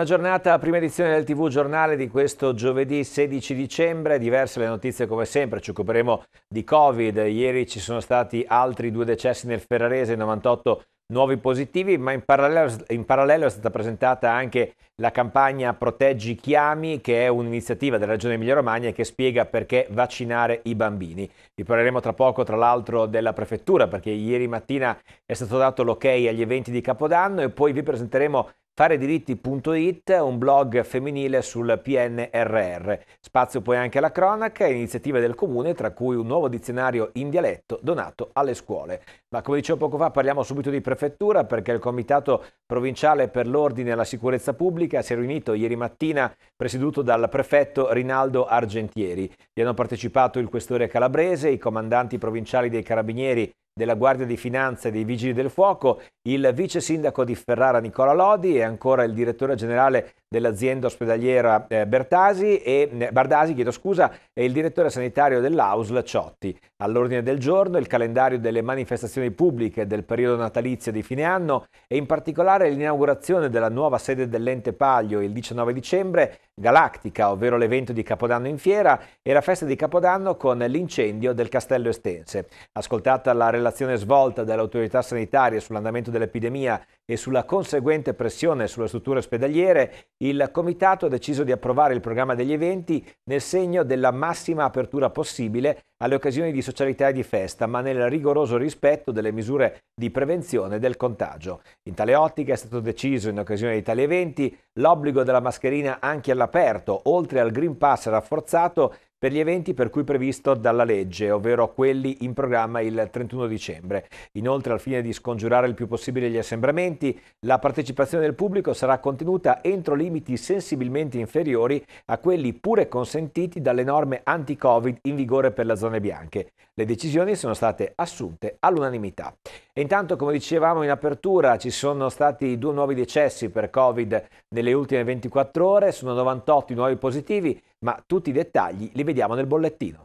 Buona giornata, prima edizione del TV Giornale di questo giovedì 16 dicembre. Diverse le notizie come sempre, ci occuperemo di Covid. Ieri ci sono stati altri due decessi nel Ferrarese, 98 nuovi positivi, ma in parallelo, in parallelo, è stata presentata anche la campagna Proteggi Chiami, che è un'iniziativa della Regione Emilia-Romagna che spiega perché vaccinare i bambini. Vi parleremo tra poco, tra l'altro, della Prefettura, perché ieri mattina è stato dato l'ok agli eventi di Capodanno e poi vi presenteremo farediritti.it, un blog femminile sul PNRR. Spazio poi anche alla cronaca e iniziative del comune, tra cui un nuovo dizionario in dialetto donato alle scuole. Ma come dicevo poco fa, parliamo subito di prefettura perché il Comitato Provinciale per l'Ordine e la Sicurezza Pubblica si è riunito ieri mattina presieduto dal prefetto Rinaldo Argentieri. Vi hanno partecipato il questore calabrese, i comandanti provinciali dei carabinieri della Guardia di Finanza e dei Vigili del Fuoco, il vice sindaco di Ferrara Nicola Lodi e ancora il direttore generale dell'azienda ospedaliera eh, Bertasi e eh, Bardasi, chiedo scusa, e il direttore sanitario dell'AUSL Ciotti. All'ordine del giorno il calendario delle manifestazioni pubbliche del periodo natalizio di fine anno e in particolare l'inaugurazione della nuova sede dell'ente Paglio il 19 dicembre, Galactica, ovvero l'evento di Capodanno in fiera e la festa di Capodanno con l'incendio del Castello Estense. Ascoltata la relazione svolta dalle autorità sanitarie sull'andamento dell'epidemia e sulla conseguente pressione sulle strutture ospedaliere, il Comitato ha deciso di approvare il programma degli eventi nel segno della massima apertura possibile alle occasioni di socialità e di festa, ma nel rigoroso rispetto delle misure di prevenzione del contagio. In tale ottica è stato deciso, in occasione di tali eventi, l'obbligo della mascherina anche all'aperto, oltre al Green Pass rafforzato per gli eventi per cui previsto dalla legge, ovvero quelli in programma il 31 dicembre. Inoltre, al fine di scongiurare il più possibile gli assembramenti, la partecipazione del pubblico sarà contenuta entro limiti sensibilmente inferiori a quelli pure consentiti dalle norme anti-Covid in vigore per le zone bianche. Le decisioni sono state assunte all'unanimità. E intanto, come dicevamo in apertura, ci sono stati due nuovi decessi per Covid nelle ultime 24 ore, sono 98 i nuovi positivi ma tutti i dettagli li vediamo nel bollettino.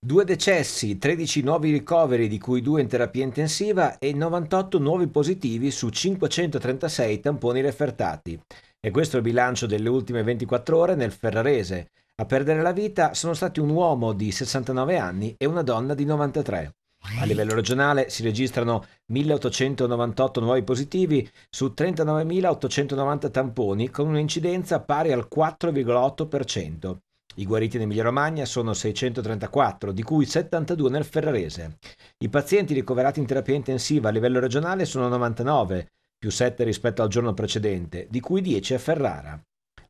Due decessi, 13 nuovi ricoveri di cui due in terapia intensiva e 98 nuovi positivi su 536 tamponi refertati. E questo è il bilancio delle ultime 24 ore nel Ferrarese. A perdere la vita sono stati un uomo di 69 anni e una donna di 93. A livello regionale si registrano 1.898 nuovi positivi su 39.890 tamponi, con un'incidenza pari al 4,8%. I guariti in Emilia-Romagna sono 634, di cui 72 nel Ferrarese. I pazienti ricoverati in terapia intensiva a livello regionale sono 99, più 7 rispetto al giorno precedente, di cui 10 a Ferrara.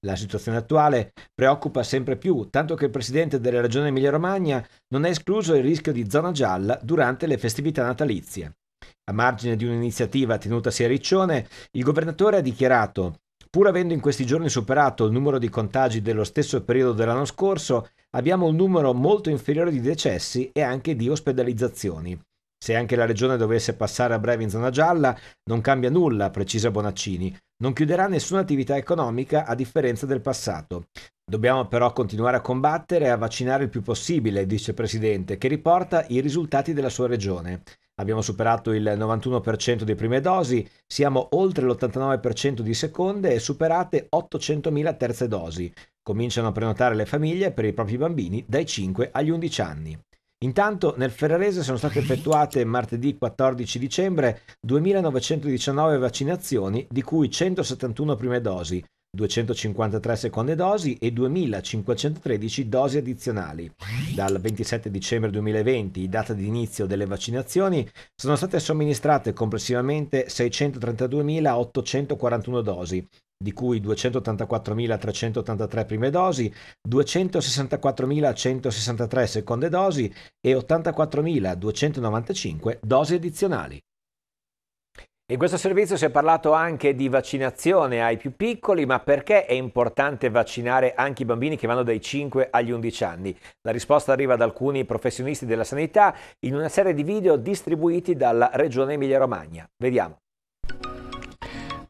La situazione attuale preoccupa sempre più, tanto che il presidente della regione Emilia-Romagna non ha escluso il rischio di zona gialla durante le festività natalizie. A margine di un'iniziativa tenutasi a Riccione, il governatore ha dichiarato Pur avendo in questi giorni superato il numero di contagi dello stesso periodo dell'anno scorso, abbiamo un numero molto inferiore di decessi e anche di ospedalizzazioni. Se anche la regione dovesse passare a breve in zona gialla, non cambia nulla, precisa Bonaccini. Non chiuderà nessuna attività economica a differenza del passato. Dobbiamo però continuare a combattere e a vaccinare il più possibile, dice il Presidente, che riporta i risultati della sua regione. Abbiamo superato il 91% di prime dosi, siamo oltre l'89% di seconde e superate 800.000 terze dosi. Cominciano a prenotare le famiglie per i propri bambini dai 5 agli 11 anni. Intanto nel Ferrarese sono state effettuate martedì 14 dicembre 2.919 vaccinazioni, di cui 171 prime dosi, 253 seconde dosi e 2.513 dosi addizionali. Dal 27 dicembre 2020, data di inizio delle vaccinazioni, sono state somministrate complessivamente 632.841 dosi, di cui 284.383 prime dosi, 264.163 seconde dosi e 84.295 dosi addizionali. In questo servizio si è parlato anche di vaccinazione ai più piccoli, ma perché è importante vaccinare anche i bambini che vanno dai 5 agli 11 anni? La risposta arriva da alcuni professionisti della sanità in una serie di video distribuiti dalla Regione Emilia-Romagna. Vediamo.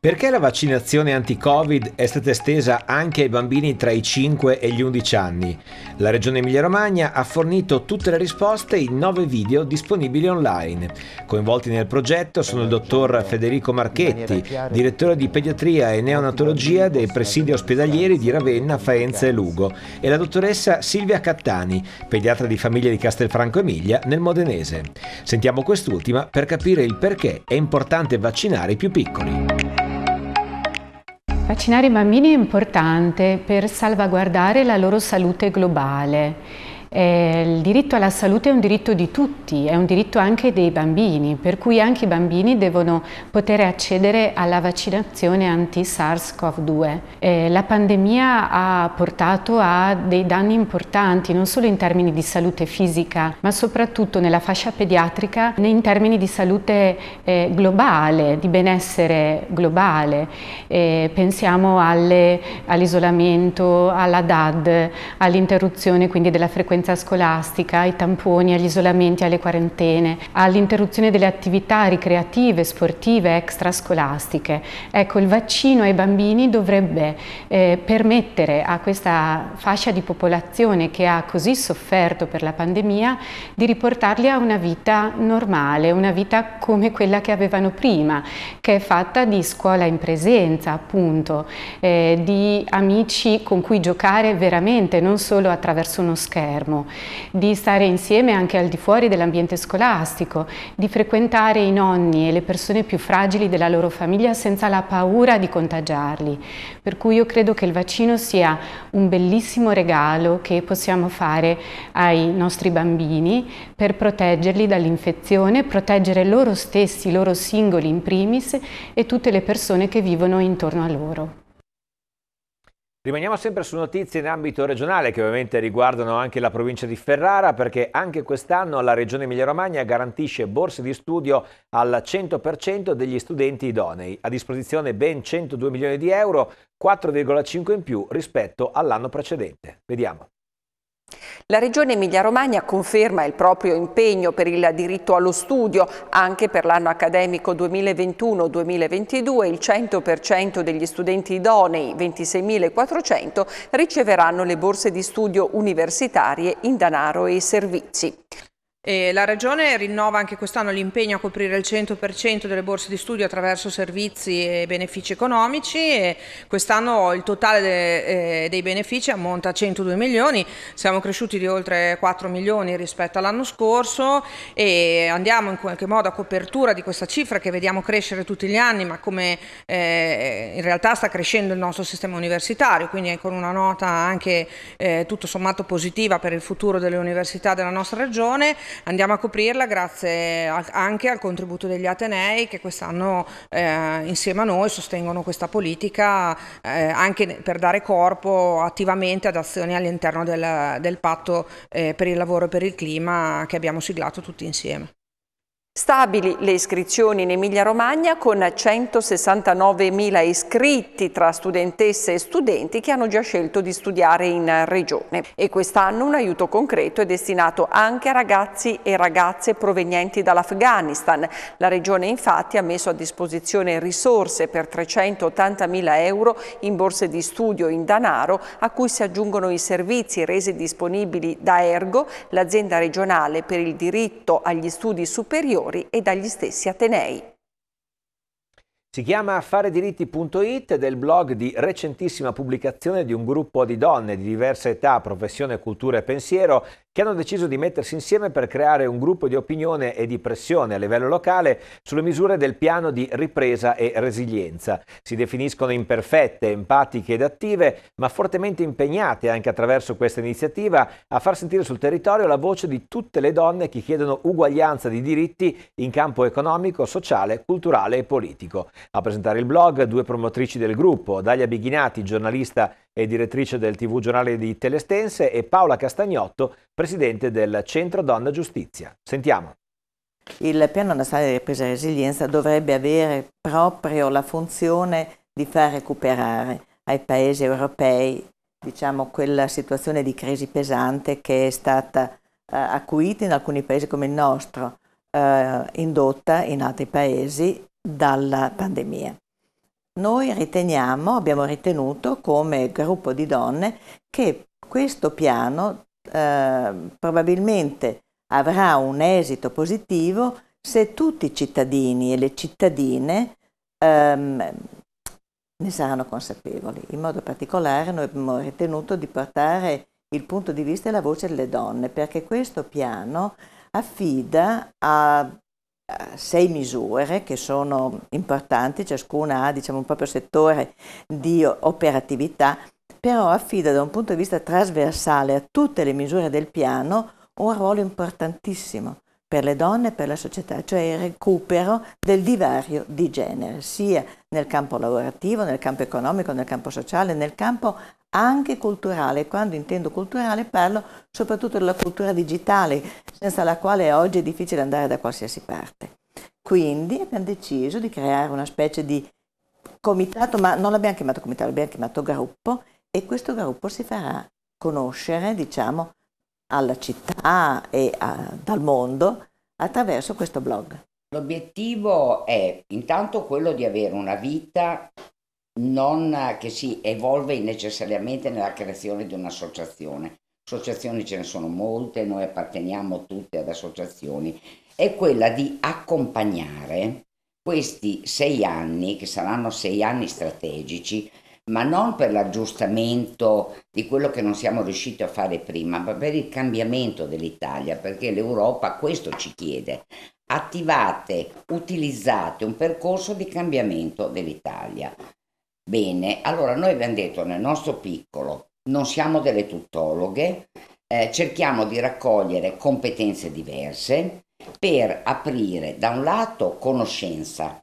Perché la vaccinazione anti-Covid è stata estesa anche ai bambini tra i 5 e gli 11 anni? La Regione Emilia-Romagna ha fornito tutte le risposte in 9 video disponibili online. Coinvolti nel progetto sono il dottor Federico Marchetti, direttore di pediatria e neonatologia dei presidi ospedalieri di Ravenna, Faenza e Lugo, e la dottoressa Silvia Cattani, pediatra di famiglia di Castelfranco Emilia nel Modenese. Sentiamo quest'ultima per capire il perché è importante vaccinare i più piccoli. Vaccinare i bambini è importante per salvaguardare la loro salute globale eh, il diritto alla salute è un diritto di tutti, è un diritto anche dei bambini, per cui anche i bambini devono poter accedere alla vaccinazione anti-SARS-CoV-2. Eh, la pandemia ha portato a dei danni importanti, non solo in termini di salute fisica, ma soprattutto nella fascia pediatrica, in termini di salute eh, globale, di benessere globale. Eh, pensiamo all'isolamento, alla DAD, all'interruzione quindi della frequenza frequenza scolastica, ai tamponi, agli isolamenti, alle quarantene, all'interruzione delle attività ricreative, sportive, extrascolastiche. Ecco, il vaccino ai bambini dovrebbe eh, permettere a questa fascia di popolazione che ha così sofferto per la pandemia di riportarli a una vita normale, una vita come quella che avevano prima, che è fatta di scuola in presenza, appunto, eh, di amici con cui giocare veramente, non solo attraverso uno schermo esterno, di stare insieme anche al di fuori dell'ambiente scolastico, di frequentare i nonni e le persone più fragili della loro famiglia senza la paura di contagiarli. Per cui io credo che il vaccino sia un bellissimo regalo che possiamo fare ai nostri bambini per proteggerli dall'infezione, proteggere loro stessi, loro singoli in primis e tutte le persone che vivono intorno a loro. Rimaniamo sempre su notizie in ambito regionale che ovviamente riguardano anche la provincia di Ferrara perché anche quest'anno la regione Emilia-Romagna garantisce borse di studio al 100% degli studenti idonei. A disposizione ben 102 milioni di euro, 4,5 in più rispetto all'anno precedente. Vediamo. La Regione Emilia-Romagna conferma il proprio impegno per il diritto allo studio. Anche per l'anno accademico 2021-2022 il 100% degli studenti idonei, 26.400, riceveranno le borse di studio universitarie in danaro e servizi. E la Regione rinnova anche quest'anno l'impegno a coprire il 100% delle borse di studio attraverso servizi e benefici economici e quest'anno il totale de, eh, dei benefici ammonta a 102 milioni, siamo cresciuti di oltre 4 milioni rispetto all'anno scorso e andiamo in qualche modo a copertura di questa cifra che vediamo crescere tutti gli anni ma come eh, in realtà sta crescendo il nostro sistema universitario, quindi è con una nota anche eh, tutto sommato positiva per il futuro delle università della nostra Regione andiamo a coprirla grazie anche al contributo degli Atenei che quest'anno eh, insieme a noi sostengono questa politica eh, anche per dare corpo attivamente ad azioni all'interno del, del patto eh, per il lavoro e per il clima che abbiamo siglato tutti insieme. Stabili le iscrizioni in Emilia-Romagna con 169.000 iscritti tra studentesse e studenti che hanno già scelto di studiare in regione. E quest'anno un aiuto concreto è destinato anche a ragazzi e ragazze provenienti dall'Afghanistan. La regione infatti ha messo a disposizione risorse per 380.000 euro in borse di studio in danaro a cui si aggiungono i servizi resi disponibili da Ergo, l'azienda regionale per il diritto agli studi superiori genitori e dagli stessi Atenei. Si chiama affarediritti.it del blog di recentissima pubblicazione di un gruppo di donne di diversa età, professione, cultura e pensiero che hanno deciso di mettersi insieme per creare un gruppo di opinione e di pressione a livello locale sulle misure del piano di ripresa e resilienza. Si definiscono imperfette, empatiche ed attive, ma fortemente impegnate anche attraverso questa iniziativa a far sentire sul territorio la voce di tutte le donne che chiedono uguaglianza di diritti in campo economico, sociale, culturale e politico. A presentare il blog due promotrici del gruppo, Dalia Bighinati, giornalista e direttrice del TV Giornale di Telestense, e Paola Castagnotto, presidente del Centro Donna Giustizia. Sentiamo. Il Piano Nazionale di Ripresa e Resilienza dovrebbe avere proprio la funzione di far recuperare ai paesi europei diciamo, quella situazione di crisi pesante che è stata eh, acuita in alcuni paesi come il nostro, eh, indotta in altri paesi dalla pandemia. Noi riteniamo, abbiamo ritenuto come gruppo di donne che questo piano eh, probabilmente avrà un esito positivo se tutti i cittadini e le cittadine ehm, ne saranno consapevoli. In modo particolare noi abbiamo ritenuto di portare il punto di vista e la voce delle donne, perché questo piano affida a sei misure che sono importanti, ciascuna ha diciamo, un proprio settore di operatività, però affida da un punto di vista trasversale a tutte le misure del piano un ruolo importantissimo per le donne e per la società, cioè il recupero del divario di genere, sia nel campo lavorativo, nel campo economico, nel campo sociale, nel campo anche culturale. Quando intendo culturale parlo soprattutto della cultura digitale, senza la quale oggi è difficile andare da qualsiasi parte. Quindi abbiamo deciso di creare una specie di comitato, ma non l'abbiamo chiamato comitato, l'abbiamo chiamato gruppo e questo gruppo si farà conoscere, diciamo, alla città e a, dal mondo attraverso questo blog. L'obiettivo è intanto quello di avere una vita non che si evolve necessariamente nella creazione di un'associazione. Associazioni ce ne sono molte, noi apparteniamo tutte ad associazioni, è quella di accompagnare questi sei anni, che saranno sei anni strategici, ma non per l'aggiustamento di quello che non siamo riusciti a fare prima, ma per il cambiamento dell'Italia, perché l'Europa questo ci chiede. Attivate, utilizzate un percorso di cambiamento dell'Italia. Bene, allora noi abbiamo detto nel nostro piccolo, non siamo delle tuttologhe, eh, cerchiamo di raccogliere competenze diverse per aprire da un lato conoscenza,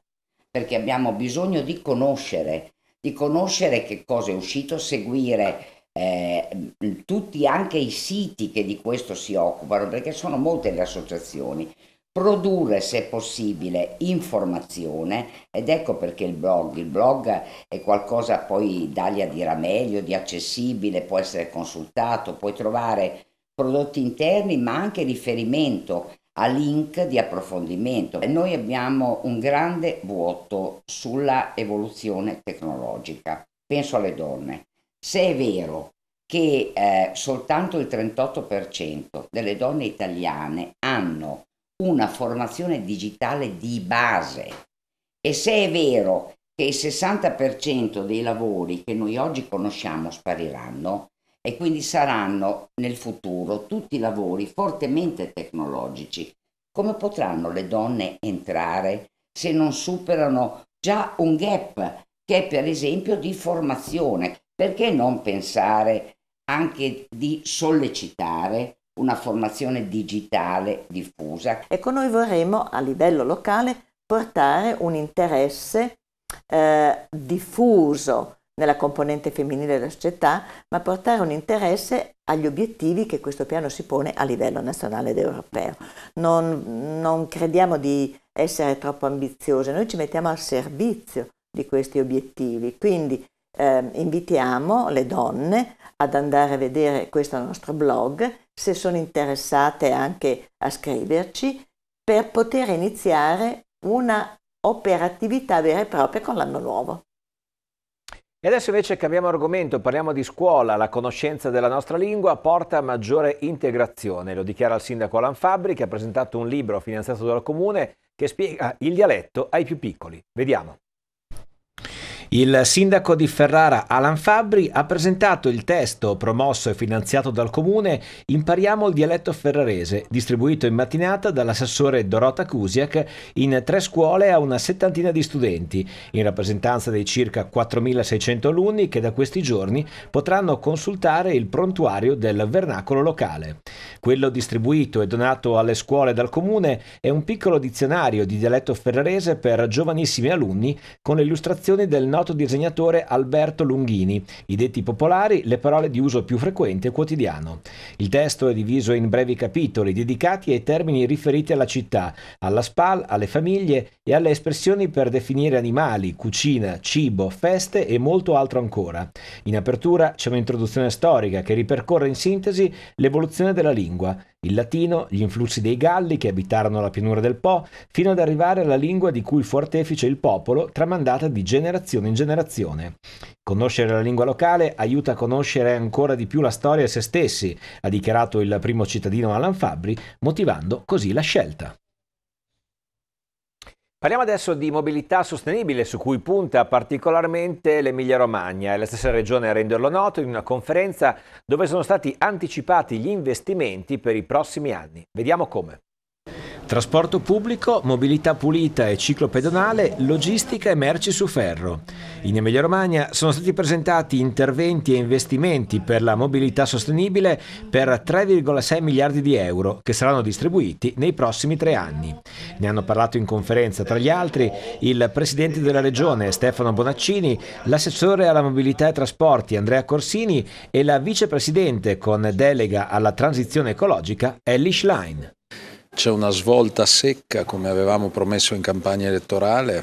perché abbiamo bisogno di conoscere di conoscere che cosa è uscito, seguire eh, tutti anche i siti che di questo si occupano, perché sono molte le associazioni, produrre se possibile informazione ed ecco perché il blog, il blog è qualcosa poi Dalia dirà meglio, di accessibile, può essere consultato, puoi trovare prodotti interni ma anche riferimento a link di approfondimento. noi abbiamo un grande vuoto sulla evoluzione tecnologica. Penso alle donne. Se è vero che eh, soltanto il 38% delle donne italiane hanno una formazione digitale di base e se è vero che il 60% dei lavori che noi oggi conosciamo spariranno, e quindi saranno nel futuro tutti lavori fortemente tecnologici. Come potranno le donne entrare se non superano già un gap che è per esempio di formazione? Perché non pensare anche di sollecitare una formazione digitale diffusa? Ecco, noi vorremmo a livello locale portare un interesse eh, diffuso nella componente femminile della società, ma portare un interesse agli obiettivi che questo piano si pone a livello nazionale ed europeo. Non, non crediamo di essere troppo ambiziose, noi ci mettiamo al servizio di questi obiettivi, quindi eh, invitiamo le donne ad andare a vedere questo nostro blog, se sono interessate anche a scriverci, per poter iniziare una operatività vera e propria con l'anno nuovo. E adesso invece cambiamo argomento, parliamo di scuola. La conoscenza della nostra lingua porta a maggiore integrazione. Lo dichiara il sindaco Alan Fabri che ha presentato un libro finanziato dal comune che spiega il dialetto ai più piccoli. Vediamo. Il sindaco di Ferrara Alan Fabri ha presentato il testo promosso e finanziato dal comune Impariamo il dialetto ferrarese, distribuito in mattinata dall'assessore Dorota Kusiak in tre scuole a una settantina di studenti, in rappresentanza dei circa 4.600 alunni che da questi giorni potranno consultare il prontuario del vernacolo locale. Quello distribuito e donato alle scuole dal comune è un piccolo dizionario di dialetto ferrarese per giovanissimi alunni con le illustrazioni del nostro noto disegnatore Alberto Lunghini, i detti popolari le parole di uso più frequente quotidiano. Il testo è diviso in brevi capitoli dedicati ai termini riferiti alla città, alla SPAL, alle famiglie e alle espressioni per definire animali, cucina, cibo, feste e molto altro ancora. In apertura c'è un'introduzione storica che ripercorre in sintesi l'evoluzione della lingua il latino, gli influssi dei Galli che abitarono la pianura del Po, fino ad arrivare alla lingua di cui fu artefice il popolo, tramandata di generazione in generazione. Conoscere la lingua locale aiuta a conoscere ancora di più la storia e se stessi, ha dichiarato il primo cittadino Alan Fabri, motivando così la scelta. Parliamo adesso di mobilità sostenibile su cui punta particolarmente l'Emilia Romagna e la stessa regione a renderlo noto in una conferenza dove sono stati anticipati gli investimenti per i prossimi anni. Vediamo come. Trasporto pubblico, mobilità pulita e ciclo pedonale, logistica e merci su ferro. In Emilia Romagna sono stati presentati interventi e investimenti per la mobilità sostenibile per 3,6 miliardi di euro che saranno distribuiti nei prossimi tre anni. Ne hanno parlato in conferenza tra gli altri il Presidente della Regione Stefano Bonaccini, l'assessore alla mobilità e trasporti Andrea Corsini e la Vicepresidente con delega alla transizione ecologica Ellie Schlein. C'è una svolta secca come avevamo promesso in campagna elettorale,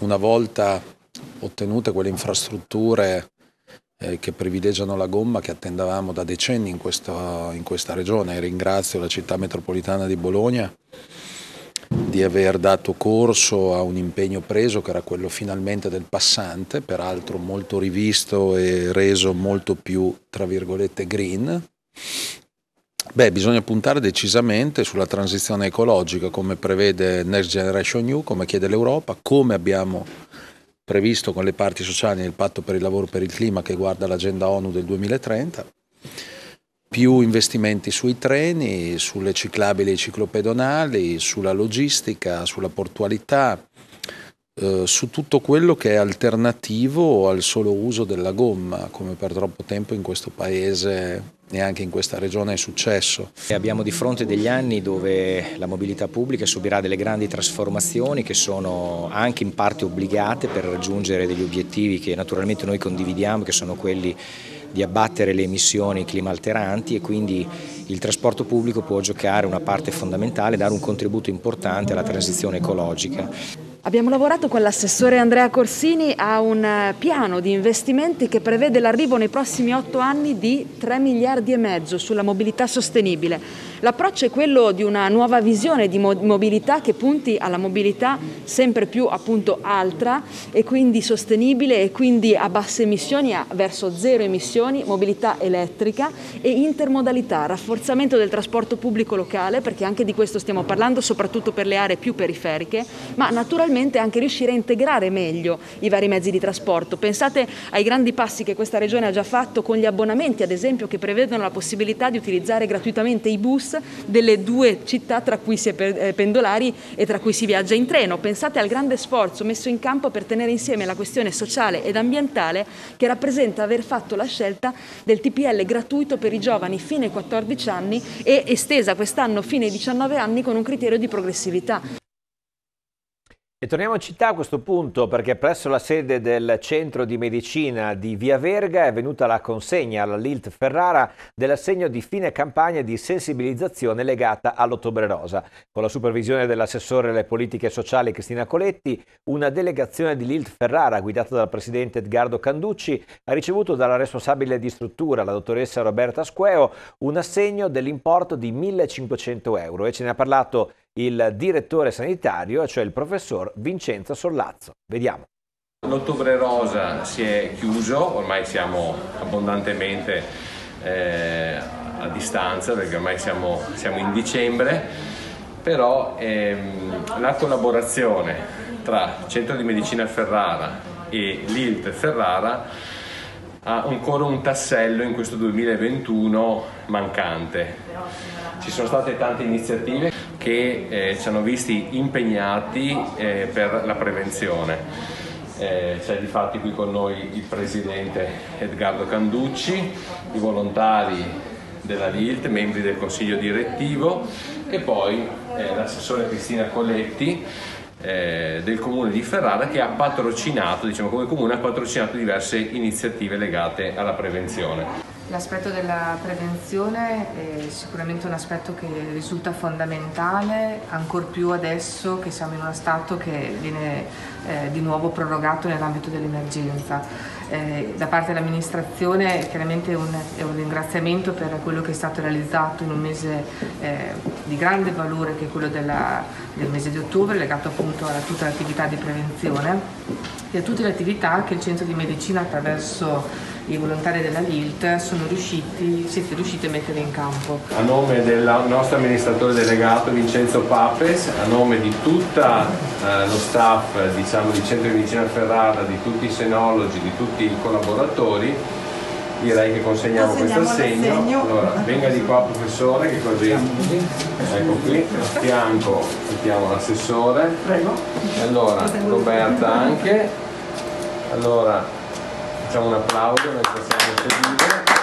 una volta ottenute quelle infrastrutture eh, che privilegiano la gomma che attendavamo da decenni in, questo, in questa regione. ringrazio la città metropolitana di Bologna di aver dato corso a un impegno preso che era quello finalmente del passante, peraltro molto rivisto e reso molto più, tra virgolette, green Beh, bisogna puntare decisamente sulla transizione ecologica come prevede Next Generation EU, come chiede l'Europa, come abbiamo previsto con le parti sociali nel patto per il lavoro e per il clima che guarda l'agenda ONU del 2030, più investimenti sui treni, sulle ciclabili e ciclopedonali, sulla logistica, sulla portualità, eh, su tutto quello che è alternativo al solo uso della gomma, come per troppo tempo in questo paese neanche in questa regione è successo. Abbiamo di fronte degli anni dove la mobilità pubblica subirà delle grandi trasformazioni che sono anche in parte obbligate per raggiungere degli obiettivi che naturalmente noi condividiamo, che sono quelli di abbattere le emissioni climalteranti e quindi il trasporto pubblico può giocare una parte fondamentale, dare un contributo importante alla transizione ecologica. Abbiamo lavorato con l'assessore Andrea Corsini a un eh, piano di investimenti che prevede l'arrivo nei prossimi otto anni di 3 miliardi e mezzo sulla mobilità sostenibile. L'approccio è quello di una nuova visione di mobilità che punti alla mobilità sempre più appunto altra e quindi sostenibile e quindi a basse emissioni, a verso zero emissioni, mobilità elettrica e intermodalità, rafforzamento del trasporto pubblico locale perché anche di questo stiamo parlando soprattutto per le aree più periferiche, ma naturalmente anche riuscire a integrare meglio i vari mezzi di trasporto. Pensate ai grandi passi che questa regione ha già fatto con gli abbonamenti ad esempio che prevedono la possibilità di utilizzare gratuitamente i bus delle due città tra cui si è eh, pendolari e tra cui si viaggia in treno. Pensate al grande sforzo messo in campo per tenere insieme la questione sociale ed ambientale che rappresenta aver fatto la scelta del TPL gratuito per i giovani fino ai 14 anni e estesa quest'anno fino ai 19 anni con un criterio di progressività. E torniamo in città a questo punto perché presso la sede del centro di medicina di Via Verga è venuta la consegna alla Lilt Ferrara dell'assegno di fine campagna di sensibilizzazione legata all'Ottobre Rosa. Con la supervisione dell'assessore alle politiche sociali Cristina Coletti, una delegazione di Lilt Ferrara guidata dal presidente Edgardo Canducci ha ricevuto dalla responsabile di struttura, la dottoressa Roberta Squeo, un assegno dell'importo di 1500 euro e ce ne ha parlato il direttore sanitario, cioè il professor Vincenzo Sollazzo. Vediamo. L'ottobre rosa si è chiuso, ormai siamo abbondantemente eh, a distanza perché ormai siamo, siamo in dicembre, però ehm, la collaborazione tra Centro di Medicina Ferrara e l'ILT Ferrara ha ancora un tassello in questo 2021 mancante. Ci sono state tante iniziative che eh, ci hanno visti impegnati eh, per la prevenzione. Eh, c'è di fatti qui con noi il presidente Edgardo Canducci, i volontari della LILT, membri del consiglio direttivo e poi eh, l'assessore Cristina Colletti eh, del comune di Ferrara che ha patrocinato, diciamo come comune, ha patrocinato diverse iniziative legate alla prevenzione. L'aspetto della prevenzione è sicuramente un aspetto che risulta fondamentale, ancor più adesso che siamo in uno stato che viene eh, di nuovo prorogato nell'ambito dell'emergenza. Eh, da parte dell'amministrazione chiaramente un, è un ringraziamento per quello che è stato realizzato in un mese eh, di grande valore che è quello della, del mese di ottobre legato appunto a tutta l'attività di prevenzione e a tutte le attività che il centro di medicina attraverso i volontari della LILT sono riusciti, siete riusciti a mettere in campo. A nome del nostro amministratore delegato Vincenzo Papes, a nome di tutto eh, lo staff diciamo, di Centro di Medicina Ferrara, di tutti i senologi, di tutti i collaboratori, direi che consegniamo questo assegno. Allora, venga di qua professore, che così ecco qui, a fianco mettiamo l'assessore. Prego. Allora, Roberta anche. Allora, facciamo un applauso noi possiamo seguire.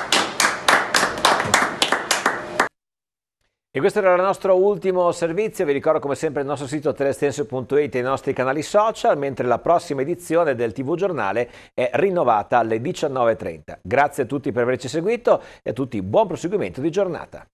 E questo era il nostro ultimo servizio, vi ricordo come sempre il nostro sito telestensio.it e i nostri canali social, mentre la prossima edizione del TV Giornale è rinnovata alle 19.30. Grazie a tutti per averci seguito e a tutti buon proseguimento di giornata.